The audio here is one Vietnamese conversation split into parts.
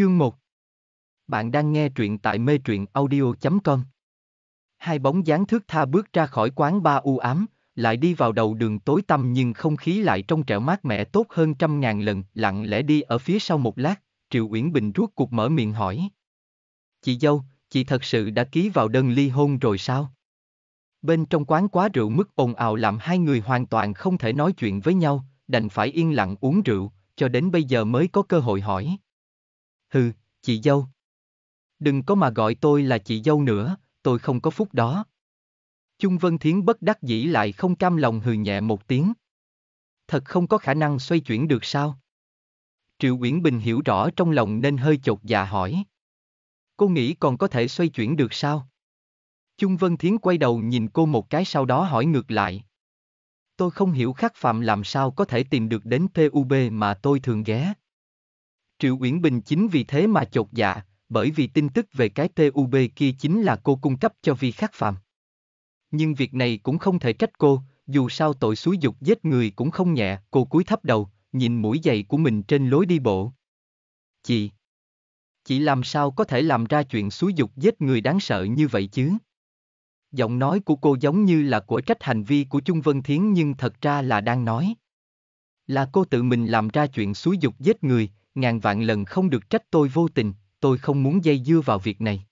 Chương 1 Bạn đang nghe truyện tại mê truyện audio.com Hai bóng dáng thước tha bước ra khỏi quán ba u ám, lại đi vào đầu đường tối tăm nhưng không khí lại trong trẻo mát mẻ tốt hơn trăm ngàn lần, lặng lẽ đi ở phía sau một lát, Triệu Uyển Bình rút cuộc mở miệng hỏi. Chị dâu, chị thật sự đã ký vào đơn ly hôn rồi sao? Bên trong quán quá rượu mức ồn ào làm hai người hoàn toàn không thể nói chuyện với nhau, đành phải yên lặng uống rượu, cho đến bây giờ mới có cơ hội hỏi hừ, chị dâu. Đừng có mà gọi tôi là chị dâu nữa, tôi không có phúc đó. Chung Vân Thiến bất đắc dĩ lại không cam lòng hừ nhẹ một tiếng. Thật không có khả năng xoay chuyển được sao? Triệu Uyển Bình hiểu rõ trong lòng nên hơi chột dạ hỏi. Cô nghĩ còn có thể xoay chuyển được sao? Chung Vân Thiến quay đầu nhìn cô một cái sau đó hỏi ngược lại. Tôi không hiểu khắc phạm làm sao có thể tìm được đến PUB mà tôi thường ghé. Triệu Uyển Bình chính vì thế mà chột dạ, bởi vì tin tức về cái TUB kia chính là cô cung cấp cho vi khắc phạm. Nhưng việc này cũng không thể trách cô, dù sao tội xúi dục giết người cũng không nhẹ, cô cúi thấp đầu, nhìn mũi giày của mình trên lối đi bộ. Chị! Chị làm sao có thể làm ra chuyện xúi dục giết người đáng sợ như vậy chứ? Giọng nói của cô giống như là của trách hành vi của Trung Vân Thiến nhưng thật ra là đang nói. Là cô tự mình làm ra chuyện xúi dục giết người, ngàn vạn lần không được trách tôi vô tình, tôi không muốn dây dưa vào việc này.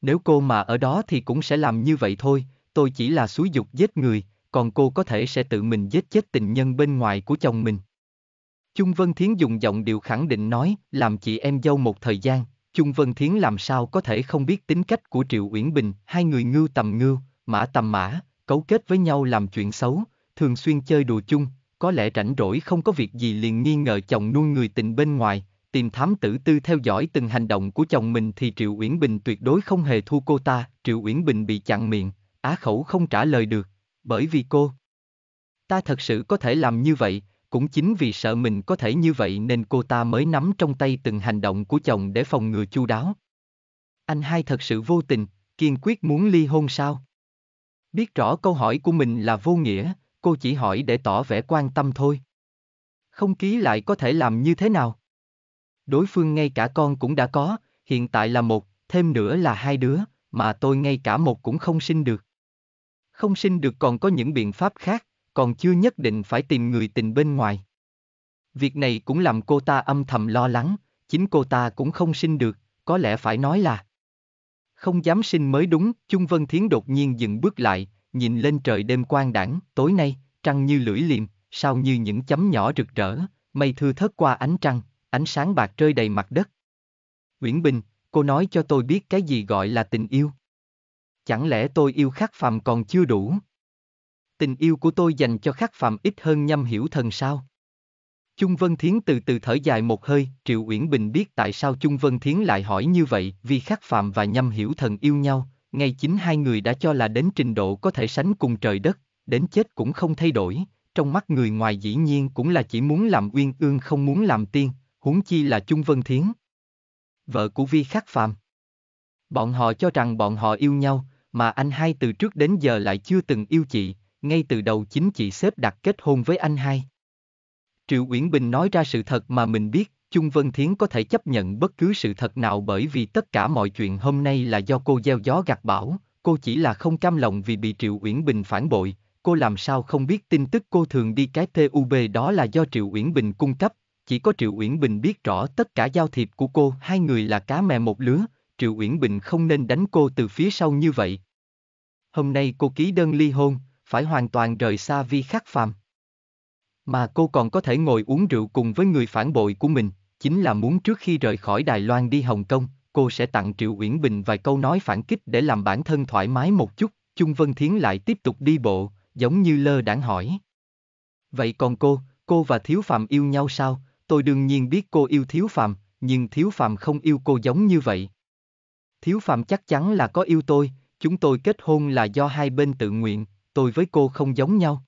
Nếu cô mà ở đó thì cũng sẽ làm như vậy thôi, tôi chỉ là xúi dục giết người, còn cô có thể sẽ tự mình giết chết tình nhân bên ngoài của chồng mình. Chung Vân Thiến dùng giọng điệu khẳng định nói, làm chị em dâu một thời gian, Chung Vân Thiến làm sao có thể không biết tính cách của Triệu Uyển Bình, hai người ngưu tầm ngưu, mã tầm mã, cấu kết với nhau làm chuyện xấu, thường xuyên chơi đùa chung, có lẽ rảnh rỗi không có việc gì liền nghi ngờ chồng nuôi người tình bên ngoài, tìm thám tử tư theo dõi từng hành động của chồng mình thì Triệu Uyển Bình tuyệt đối không hề thu cô ta, Triệu Uyển Bình bị chặn miệng, á khẩu không trả lời được, bởi vì cô. Ta thật sự có thể làm như vậy, cũng chính vì sợ mình có thể như vậy nên cô ta mới nắm trong tay từng hành động của chồng để phòng ngừa chu đáo. Anh hai thật sự vô tình, kiên quyết muốn ly hôn sao? Biết rõ câu hỏi của mình là vô nghĩa, cô chỉ hỏi để tỏ vẻ quan tâm thôi. Không ký lại có thể làm như thế nào? Đối phương ngay cả con cũng đã có, hiện tại là một, thêm nữa là hai đứa, mà tôi ngay cả một cũng không sinh được. Không sinh được còn có những biện pháp khác, còn chưa nhất định phải tìm người tình bên ngoài. Việc này cũng làm cô ta âm thầm lo lắng, chính cô ta cũng không sinh được, có lẽ phải nói là không dám sinh mới đúng, Chung Vân Thiến đột nhiên dừng bước lại, nhìn lên trời đêm quang đẳng tối nay, trăng như lưỡi liềm, sao như những chấm nhỏ rực rỡ, mây thưa thớt qua ánh trăng, ánh sáng bạc rơi đầy mặt đất. Uyển Bình, cô nói cho tôi biết cái gì gọi là tình yêu. Chẳng lẽ tôi yêu khắc phàm còn chưa đủ? Tình yêu của tôi dành cho khắc phàm ít hơn nhâm hiểu thần sao? Chung Vân Thiến từ từ thở dài một hơi, Triệu Uyển Bình biết tại sao Chung Vân Thiến lại hỏi như vậy, vì khắc phàm và nhâm hiểu thần yêu nhau, ngay chính hai người đã cho là đến trình độ có thể sánh cùng trời đất, đến chết cũng không thay đổi, trong mắt người ngoài dĩ nhiên cũng là chỉ muốn làm uyên ương không muốn làm tiên, huống chi là Chung Vân Thiến. Vợ của Vi Khắc Phạm Bọn họ cho rằng bọn họ yêu nhau, mà anh hai từ trước đến giờ lại chưa từng yêu chị, ngay từ đầu chính chị xếp đặt kết hôn với anh hai. Triệu Uyển Bình nói ra sự thật mà mình biết, Chung Vân Thiến có thể chấp nhận bất cứ sự thật nào bởi vì tất cả mọi chuyện hôm nay là do cô gieo gió gặt bão, cô chỉ là không cam lòng vì bị Triệu Uyển Bình phản bội, cô làm sao không biết tin tức cô thường đi cái TUB đó là do Triệu Uyển Bình cung cấp, chỉ có Triệu Uyển Bình biết rõ tất cả giao thiệp của cô, hai người là cá mè một lứa, Triệu Uyển Bình không nên đánh cô từ phía sau như vậy. Hôm nay cô ký đơn ly hôn, phải hoàn toàn rời xa vi khắc phàm. Mà cô còn có thể ngồi uống rượu cùng với người phản bội của mình chính là muốn trước khi rời khỏi Đài Loan đi Hồng Kông, cô sẽ tặng Triệu Uyển Bình vài câu nói phản kích để làm bản thân thoải mái một chút, Chung Vân Thiến lại tiếp tục đi bộ, giống như lơ đãng hỏi. Vậy còn cô, cô và Thiếu Phạm yêu nhau sao? Tôi đương nhiên biết cô yêu Thiếu Phạm, nhưng Thiếu Phạm không yêu cô giống như vậy. Thiếu Phạm chắc chắn là có yêu tôi, chúng tôi kết hôn là do hai bên tự nguyện, tôi với cô không giống nhau.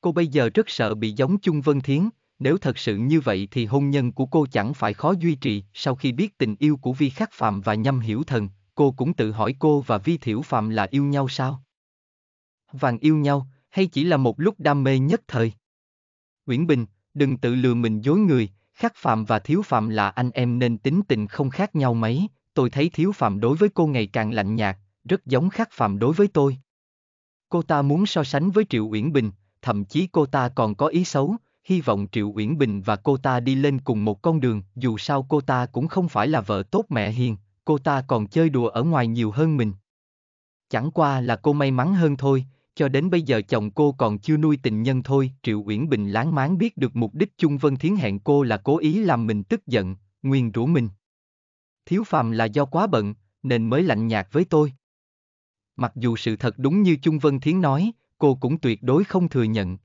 Cô bây giờ rất sợ bị giống Chung Vân Thiến, nếu thật sự như vậy thì hôn nhân của cô chẳng phải khó duy trì, sau khi biết tình yêu của Vi Khắc Phạm và Nhâm Hiểu Thần, cô cũng tự hỏi cô và Vi Thiểu Phạm là yêu nhau sao? Vàng yêu nhau, hay chỉ là một lúc đam mê nhất thời? Nguyễn Bình, đừng tự lừa mình dối người, Khắc Phạm và Thiếu Phạm là anh em nên tính tình không khác nhau mấy, tôi thấy Thiếu Phạm đối với cô ngày càng lạnh nhạt, rất giống Khắc Phạm đối với tôi. Cô ta muốn so sánh với Triệu Uyển Bình, thậm chí cô ta còn có ý xấu, hy vọng Triệu Uyển Bình và cô ta đi lên cùng một con đường, dù sao cô ta cũng không phải là vợ tốt mẹ hiền, cô ta còn chơi đùa ở ngoài nhiều hơn mình. Chẳng qua là cô may mắn hơn thôi, cho đến bây giờ chồng cô còn chưa nuôi tình nhân thôi. Triệu Uyển Bình láng máng biết được mục đích Chung Vân Thiến hẹn cô là cố ý làm mình tức giận, nguyên rủa mình. Thiếu phàm là do quá bận, nên mới lạnh nhạt với tôi. Mặc dù sự thật đúng như Chung Vân Thiến nói, cô cũng tuyệt đối không thừa nhận.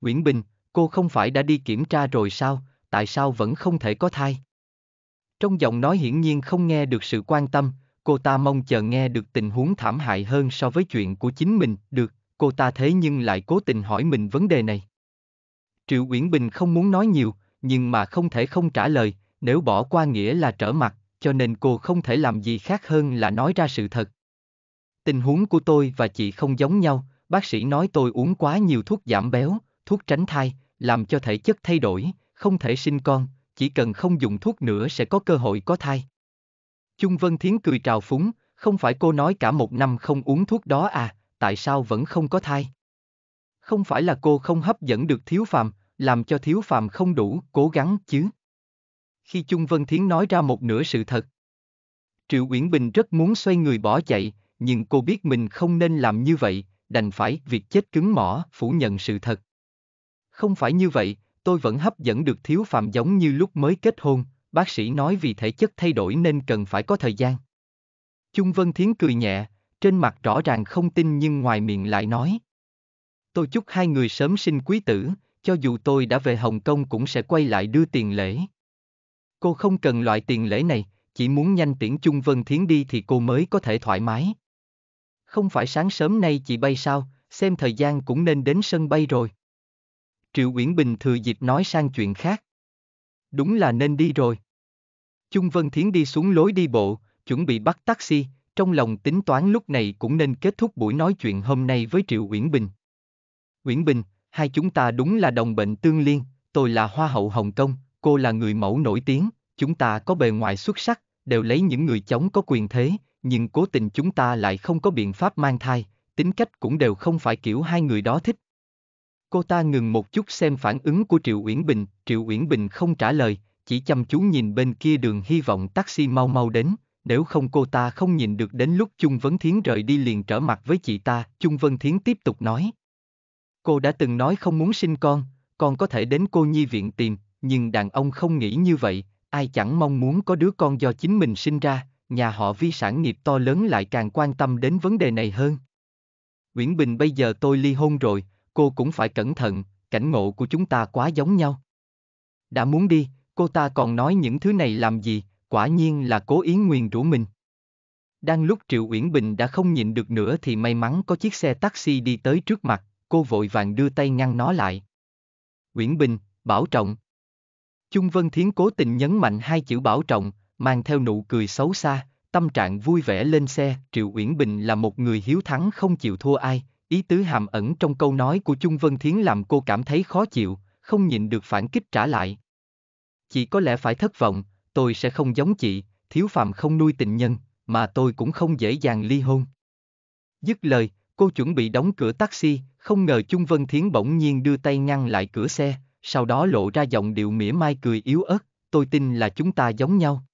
Uyển Bình, cô không phải đã đi kiểm tra rồi sao, tại sao vẫn không thể có thai? Trong giọng nói hiển nhiên không nghe được sự quan tâm, cô ta mong chờ nghe được tình huống thảm hại hơn so với chuyện của chính mình, được, cô ta thế nhưng lại cố tình hỏi mình vấn đề này. Triệu Uyển Bình không muốn nói nhiều, nhưng mà không thể không trả lời, nếu bỏ qua nghĩa là trở mặt, cho nên cô không thể làm gì khác hơn là nói ra sự thật. Tình huống của tôi và chị không giống nhau, bác sĩ nói tôi uống quá nhiều thuốc giảm béo, thuốc tránh thai, làm cho thể chất thay đổi, không thể sinh con, chỉ cần không dùng thuốc nữa sẽ có cơ hội có thai. Chung Vân Thiến cười trào phúng, không phải cô nói cả một năm không uống thuốc đó à, tại sao vẫn không có thai? Không phải là cô không hấp dẫn được thiếu phàm, làm cho thiếu phàm không đủ cố gắng chứ? Khi Chung Vân Thiến nói ra một nửa sự thật, Triệu Uyển Bình rất muốn xoay người bỏ chạy, nhưng cô biết mình không nên làm như vậy, đành phải việc chết cứng mỏ phủ nhận sự thật. Không phải như vậy, tôi vẫn hấp dẫn được thiếu phàm giống như lúc mới kết hôn, bác sĩ nói vì thể chất thay đổi nên cần phải có thời gian. Chung Vân Thiến cười nhẹ, trên mặt rõ ràng không tin nhưng ngoài miệng lại nói. Tôi chúc hai người sớm sinh quý tử, cho dù tôi đã về Hồng Kông cũng sẽ quay lại đưa tiền lễ. Cô không cần loại tiền lễ này, chỉ muốn nhanh tiễn Chung Vân Thiến đi thì cô mới có thể thoải mái. Không phải sáng sớm nay chị bay sao, xem thời gian cũng nên đến sân bay rồi. Triệu Uyển Bình thừa dịp nói sang chuyện khác. Đúng là nên đi rồi. Chung Vân Thiến đi xuống lối đi bộ, chuẩn bị bắt taxi, trong lòng tính toán lúc này cũng nên kết thúc buổi nói chuyện hôm nay với Triệu Uyển Bình. Uyển Bình, hai chúng ta đúng là đồng bệnh tương liên, tôi là Hoa hậu Hồng Kông, cô là người mẫu nổi tiếng, chúng ta có bề ngoài xuất sắc, đều lấy những người chống có quyền thế, nhưng cố tình chúng ta lại không có biện pháp mang thai, tính cách cũng đều không phải kiểu hai người đó thích. Cô ta ngừng một chút xem phản ứng của Triệu Uyển Bình, Triệu Uyển Bình không trả lời, chỉ chăm chú nhìn bên kia đường hy vọng taxi mau mau đến, nếu không cô ta không nhìn được đến lúc Chung Vấn Thiến rời đi liền trở mặt với chị ta, Chung Vân Thiến tiếp tục nói. Cô đã từng nói không muốn sinh con, con có thể đến cô nhi viện tìm, nhưng đàn ông không nghĩ như vậy, ai chẳng mong muốn có đứa con do chính mình sinh ra, nhà họ vi sản nghiệp to lớn lại càng quan tâm đến vấn đề này hơn. Uyển Bình bây giờ tôi ly hôn rồi, cô cũng phải cẩn thận, cảnh ngộ của chúng ta quá giống nhau. Đã muốn đi, cô ta còn nói những thứ này làm gì, quả nhiên là cố ý nguyền rủa mình. Đang lúc Triệu Uyển Bình đã không nhịn được nữa thì may mắn có chiếc xe taxi đi tới trước mặt, cô vội vàng đưa tay ngăn nó lại. Uyển Bình, bảo trọng. Chung Vân Thiến cố tình nhấn mạnh hai chữ bảo trọng, mang theo nụ cười xấu xa, tâm trạng vui vẻ lên xe. Triệu Uyển Bình là một người hiếu thắng không chịu thua ai, Ý tứ hàm ẩn trong câu nói của Chung Vân Thiến làm cô cảm thấy khó chịu, không nhịn được phản kích trả lại. Chị có lẽ phải thất vọng, tôi sẽ không giống chị, thiếu phàm không nuôi tình nhân, mà tôi cũng không dễ dàng ly hôn. Dứt lời, cô chuẩn bị đóng cửa taxi, không ngờ Chung Vân Thiến bỗng nhiên đưa tay ngăn lại cửa xe, sau đó lộ ra giọng điệu mỉa mai cười yếu ớt, tôi tin là chúng ta giống nhau.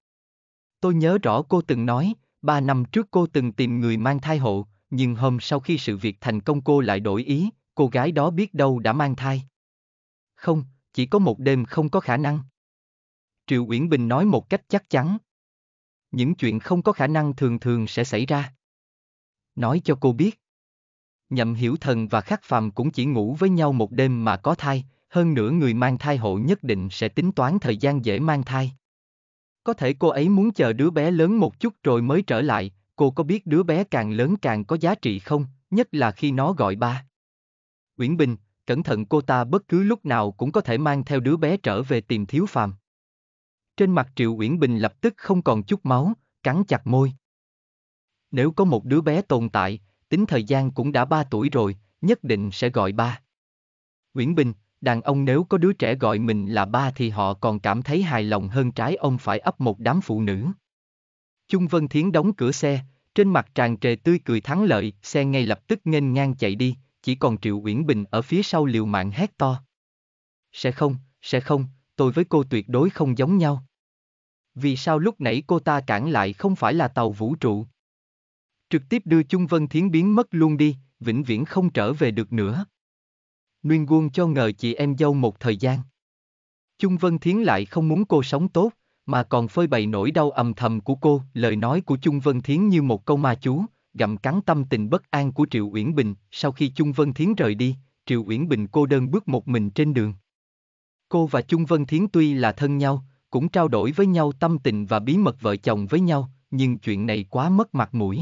Tôi nhớ rõ cô từng nói, ba năm trước cô từng tìm người mang thai hộ, nhưng hôm sau khi sự việc thành công cô lại đổi ý, cô gái đó biết đâu đã mang thai. Không, chỉ có một đêm không có khả năng. Triệu Uyển Bình nói một cách chắc chắn. Những chuyện không có khả năng thường thường sẽ xảy ra. Nói cho cô biết. Nhậm hiểu thần và khắc phàm cũng chỉ ngủ với nhau một đêm mà có thai, hơn nữa người mang thai hộ nhất định sẽ tính toán thời gian dễ mang thai. Có thể cô ấy muốn chờ đứa bé lớn một chút rồi mới trở lại, cô có biết đứa bé càng lớn càng có giá trị không, nhất là khi nó gọi ba. Uyển Bình, cẩn thận cô ta bất cứ lúc nào cũng có thể mang theo đứa bé trở về tìm thiếu phàm. Trên mặt Triệu Uyển Bình lập tức không còn chút máu, cắn chặt môi. Nếu có một đứa bé tồn tại, tính thời gian cũng đã ba tuổi rồi, nhất định sẽ gọi ba. Uyển Bình, đàn ông nếu có đứa trẻ gọi mình là ba thì họ còn cảm thấy hài lòng hơn trái ông phải ấp một đám phụ nữ. Chung Vân Thiến đóng cửa xe, trên mặt tràn trề tươi cười thắng lợi, xe ngay lập tức nghênh ngang chạy đi, chỉ còn Triệu Uyển Bình ở phía sau liều mạng hét to. Sẽ không, sẽ không, tôi với cô tuyệt đối không giống nhau. Vì sao lúc nãy cô ta cản lại không phải là tàu vũ trụ? Trực tiếp đưa Chung Vân Thiến biến mất luôn đi, vĩnh viễn không trở về được nữa. Nguyên Quân cho ngờ chị em dâu một thời gian. Chung Vân Thiến lại không muốn cô sống tốt, mà còn phơi bày nỗi đau âm thầm của cô. Lời nói của Chung Vân Thiến như một câu ma chú, gặm cắn tâm tình bất an của Triệu Uyển Bình. Sau khi Chung Vân Thiến rời đi, Triệu Uyển Bình cô đơn bước một mình trên đường. Cô và Chung Vân Thiến tuy là thân nhau, cũng trao đổi với nhau tâm tình và bí mật vợ chồng với nhau, nhưng chuyện này quá mất mặt mũi.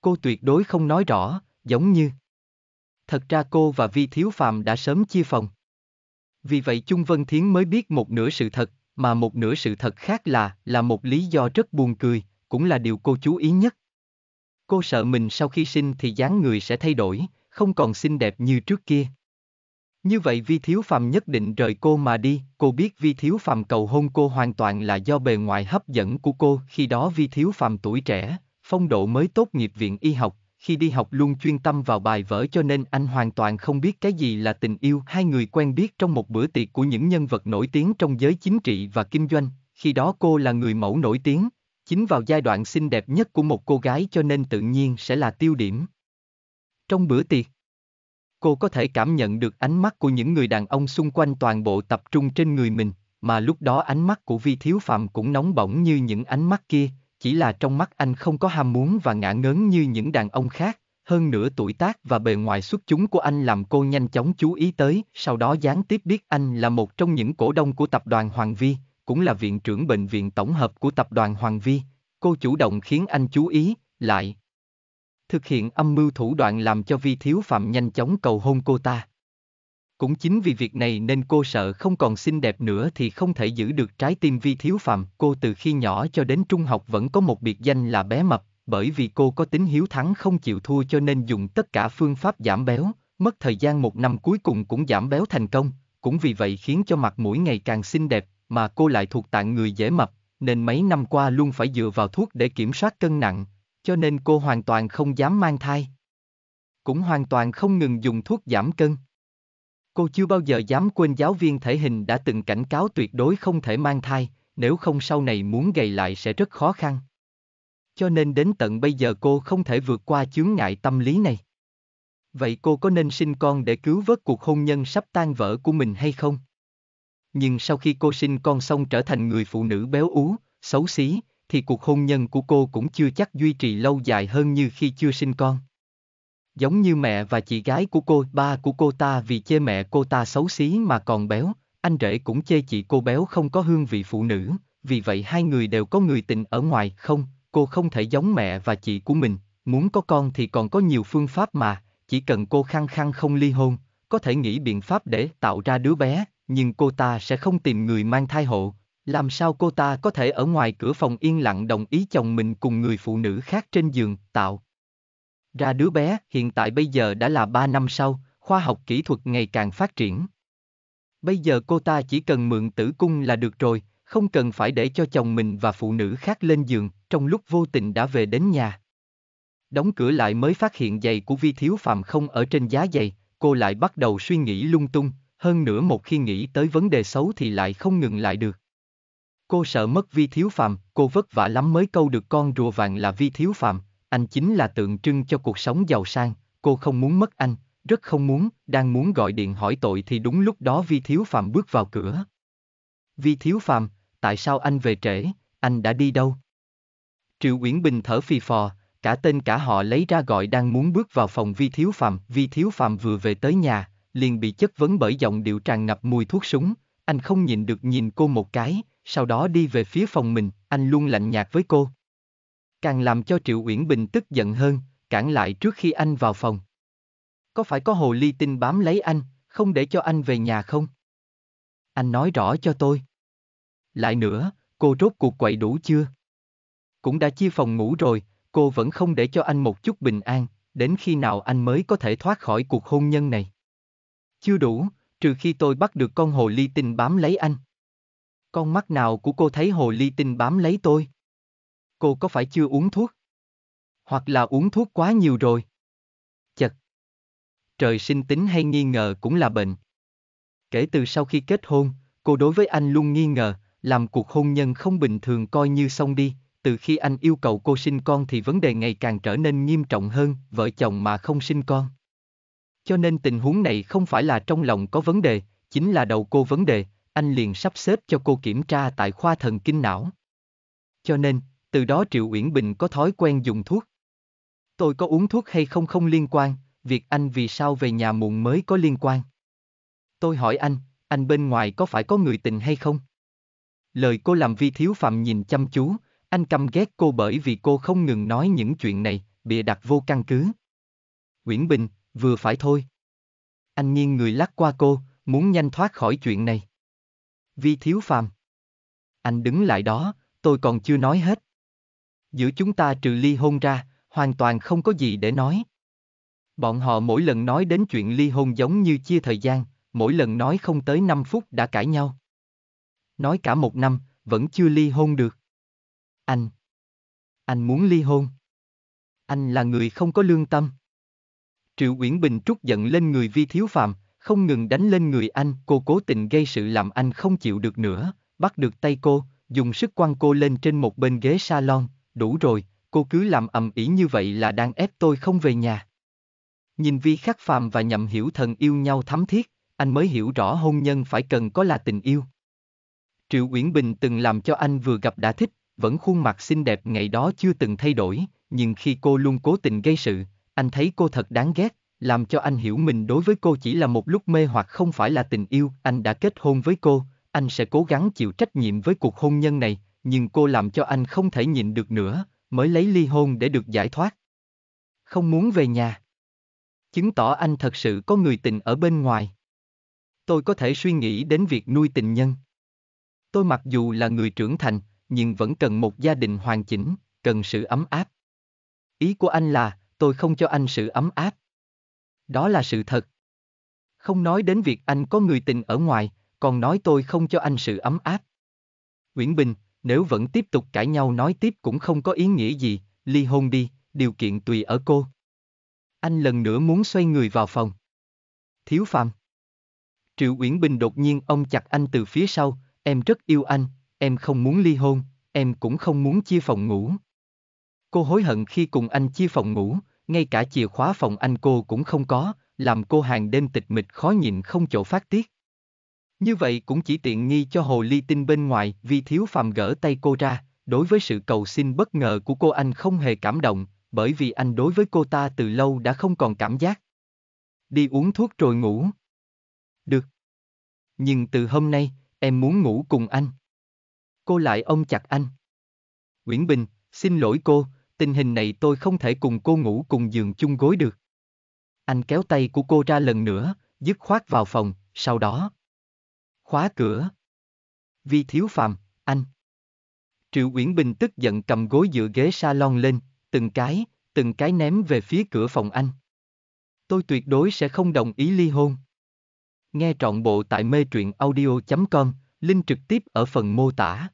Cô tuyệt đối không nói rõ, giống như thật ra cô và Vi Thiếu Phạm đã sớm chia phòng. Vì vậy Chung Vân Thiến mới biết một nửa sự thật, mà một nửa sự thật khác là, là một lý do rất buồn cười, cũng là điều cô chú ý nhất. Cô sợ mình sau khi sinh thì dáng người sẽ thay đổi, không còn xinh đẹp như trước kia. Như vậy Vi Thiếu Phàm nhất định rời cô mà đi, cô biết Vi Thiếu Phàm cầu hôn cô hoàn toàn là do bề ngoài hấp dẫn của cô, khi đó Vi Thiếu Phàm tuổi trẻ, phong độ mới tốt nghiệp viện y học, khi đi học luôn chuyên tâm vào bài vở cho nên anh hoàn toàn không biết cái gì là tình yêu. Hai người quen biết trong một bữa tiệc của những nhân vật nổi tiếng trong giới chính trị và kinh doanh, khi đó cô là người mẫu nổi tiếng, chính vào giai đoạn xinh đẹp nhất của một cô gái cho nên tự nhiên sẽ là tiêu điểm. Trong bữa tiệc, cô có thể cảm nhận được ánh mắt của những người đàn ông xung quanh toàn bộ tập trung trên người mình, mà lúc đó ánh mắt của Vi Thiếu Phạm cũng nóng bỏng như những ánh mắt kia, chỉ là trong mắt anh không có ham muốn và ngã ngớn như những đàn ông khác, hơn nữa tuổi tác và bề ngoài xuất chúng của anh làm cô nhanh chóng chú ý tới, sau đó gián tiếp biết anh là một trong những cổ đông của tập đoàn Hoàng Vi, cũng là viện trưởng bệnh viện tổng hợp của tập đoàn Hoàng Vi, cô chủ động khiến anh chú ý, lại thực hiện âm mưu thủ đoạn làm cho Vi Thiếu Phạm nhanh chóng cầu hôn cô ta. Cũng chính vì việc này nên cô sợ không còn xinh đẹp nữa thì không thể giữ được trái tim vi thiếu phàm. Cô từ khi nhỏ cho đến trung học vẫn có một biệt danh là bé mập, bởi vì cô có tính hiếu thắng không chịu thua cho nên dùng tất cả phương pháp giảm béo, mất thời gian một năm cuối cùng cũng giảm béo thành công, cũng vì vậy khiến cho mặt mũi ngày càng xinh đẹp, mà cô lại thuộc tạng người dễ mập, nên mấy năm qua luôn phải dựa vào thuốc để kiểm soát cân nặng, cho nên cô hoàn toàn không dám mang thai. Cũng hoàn toàn không ngừng dùng thuốc giảm cân. Cô chưa bao giờ dám quên giáo viên thể hình đã từng cảnh cáo tuyệt đối không thể mang thai, nếu không sau này muốn gầy lại sẽ rất khó khăn. Cho nên đến tận bây giờ cô không thể vượt qua chướng ngại tâm lý này. Vậy cô có nên sinh con để cứu vớt cuộc hôn nhân sắp tan vỡ của mình hay không? Nhưng sau khi cô sinh con xong trở thành người phụ nữ béo ú, xấu xí, thì cuộc hôn nhân của cô cũng chưa chắc duy trì lâu dài hơn như khi chưa sinh con giống như mẹ và chị gái của cô, ba của cô ta vì chê mẹ cô ta xấu xí mà còn béo, anh rể cũng chê chị cô béo không có hương vị phụ nữ, vì vậy hai người đều có người tình ở ngoài, không, cô không thể giống mẹ và chị của mình, muốn có con thì còn có nhiều phương pháp mà, chỉ cần cô khăng khăng không ly hôn, có thể nghĩ biện pháp để tạo ra đứa bé, nhưng cô ta sẽ không tìm người mang thai hộ, làm sao cô ta có thể ở ngoài cửa phòng yên lặng đồng ý chồng mình cùng người phụ nữ khác trên giường, tạo ra đứa bé, hiện tại bây giờ đã là 3 năm sau, khoa học kỹ thuật ngày càng phát triển. Bây giờ cô ta chỉ cần mượn tử cung là được rồi, không cần phải để cho chồng mình và phụ nữ khác lên giường, trong lúc vô tình đã về đến nhà. Đóng cửa lại mới phát hiện giày của vi thiếu Phạm không ở trên giá giày, cô lại bắt đầu suy nghĩ lung tung, hơn nữa một khi nghĩ tới vấn đề xấu thì lại không ngừng lại được. Cô sợ mất vi thiếu Phạm, cô vất vả lắm mới câu được con rùa vàng là vi thiếu Phạm anh chính là tượng trưng cho cuộc sống giàu sang, cô không muốn mất anh, rất không muốn, đang muốn gọi điện hỏi tội thì đúng lúc đó Vi Thiếu Phạm bước vào cửa. Vi Thiếu Phạm, tại sao anh về trễ, anh đã đi đâu? Triệu Uyển Bình thở phì phò, cả tên cả họ lấy ra gọi đang muốn bước vào phòng Vi Thiếu Phạm. Vi Thiếu Phạm vừa về tới nhà, liền bị chất vấn bởi giọng điệu tràn ngập mùi thuốc súng. Anh không nhìn được nhìn cô một cái, sau đó đi về phía phòng mình, anh luôn lạnh nhạt với cô càng làm cho Triệu Uyển Bình tức giận hơn, cản lại trước khi anh vào phòng. Có phải có hồ ly tinh bám lấy anh, không để cho anh về nhà không? Anh nói rõ cho tôi. Lại nữa, cô rốt cuộc quậy đủ chưa? Cũng đã chia phòng ngủ rồi, cô vẫn không để cho anh một chút bình an, đến khi nào anh mới có thể thoát khỏi cuộc hôn nhân này? Chưa đủ, trừ khi tôi bắt được con hồ ly tinh bám lấy anh. Con mắt nào của cô thấy hồ ly tinh bám lấy tôi? Cô có phải chưa uống thuốc? Hoặc là uống thuốc quá nhiều rồi? Chật. Trời sinh tính hay nghi ngờ cũng là bệnh. Kể từ sau khi kết hôn, cô đối với anh luôn nghi ngờ, làm cuộc hôn nhân không bình thường coi như xong đi, từ khi anh yêu cầu cô sinh con thì vấn đề ngày càng trở nên nghiêm trọng hơn, vợ chồng mà không sinh con. Cho nên tình huống này không phải là trong lòng có vấn đề, chính là đầu cô vấn đề, anh liền sắp xếp cho cô kiểm tra tại khoa thần kinh não. Cho nên, từ đó Triệu Uyển Bình có thói quen dùng thuốc. Tôi có uống thuốc hay không không liên quan, việc anh vì sao về nhà muộn mới có liên quan. Tôi hỏi anh, anh bên ngoài có phải có người tình hay không? Lời cô làm vi thiếu phạm nhìn chăm chú, anh căm ghét cô bởi vì cô không ngừng nói những chuyện này, bịa đặt vô căn cứ. Uyển Bình, vừa phải thôi. Anh nghiêng người lắc qua cô, muốn nhanh thoát khỏi chuyện này. Vi thiếu phàm. Anh đứng lại đó, tôi còn chưa nói hết giữa chúng ta trừ ly hôn ra, hoàn toàn không có gì để nói. Bọn họ mỗi lần nói đến chuyện ly hôn giống như chia thời gian, mỗi lần nói không tới 5 phút đã cãi nhau. Nói cả một năm, vẫn chưa ly hôn được. Anh. Anh muốn ly hôn. Anh là người không có lương tâm. Triệu Uyển Bình trút giận lên người vi thiếu Phạm, không ngừng đánh lên người anh, cô cố tình gây sự làm anh không chịu được nữa, bắt được tay cô, dùng sức quăng cô lên trên một bên ghế salon, đủ rồi, cô cứ làm ầm ĩ như vậy là đang ép tôi không về nhà. Nhìn vi khắc phàm và nhậm hiểu thần yêu nhau thắm thiết, anh mới hiểu rõ hôn nhân phải cần có là tình yêu. Triệu Uyển Bình từng làm cho anh vừa gặp đã thích, vẫn khuôn mặt xinh đẹp ngày đó chưa từng thay đổi, nhưng khi cô luôn cố tình gây sự, anh thấy cô thật đáng ghét, làm cho anh hiểu mình đối với cô chỉ là một lúc mê hoặc không phải là tình yêu, anh đã kết hôn với cô, anh sẽ cố gắng chịu trách nhiệm với cuộc hôn nhân này, nhưng cô làm cho anh không thể nhịn được nữa, mới lấy ly hôn để được giải thoát. Không muốn về nhà. Chứng tỏ anh thật sự có người tình ở bên ngoài. Tôi có thể suy nghĩ đến việc nuôi tình nhân. Tôi mặc dù là người trưởng thành, nhưng vẫn cần một gia đình hoàn chỉnh, cần sự ấm áp. Ý của anh là, tôi không cho anh sự ấm áp. Đó là sự thật. Không nói đến việc anh có người tình ở ngoài, còn nói tôi không cho anh sự ấm áp. Nguyễn Bình, nếu vẫn tiếp tục cãi nhau nói tiếp cũng không có ý nghĩa gì, ly hôn đi, điều kiện tùy ở cô. Anh lần nữa muốn xoay người vào phòng. Thiếu phàm. Triệu Uyển Bình đột nhiên ông chặt anh từ phía sau, em rất yêu anh, em không muốn ly hôn, em cũng không muốn chia phòng ngủ. Cô hối hận khi cùng anh chia phòng ngủ, ngay cả chìa khóa phòng anh cô cũng không có, làm cô hàng đêm tịch mịch khó nhịn không chỗ phát tiết. Như vậy cũng chỉ tiện nghi cho hồ ly tinh bên ngoài vì thiếu phàm gỡ tay cô ra, đối với sự cầu xin bất ngờ của cô anh không hề cảm động, bởi vì anh đối với cô ta từ lâu đã không còn cảm giác. Đi uống thuốc rồi ngủ. Được. Nhưng từ hôm nay, em muốn ngủ cùng anh. Cô lại ôm chặt anh. Nguyễn Bình, xin lỗi cô, tình hình này tôi không thể cùng cô ngủ cùng giường chung gối được. Anh kéo tay của cô ra lần nữa, dứt khoát vào phòng, sau đó khóa cửa. Vi thiếu phàm, anh. Triệu Uyển Bình tức giận cầm gối dựa ghế salon lên, từng cái, từng cái ném về phía cửa phòng anh. Tôi tuyệt đối sẽ không đồng ý ly hôn. Nghe trọn bộ tại mê truyện audio.com, link trực tiếp ở phần mô tả.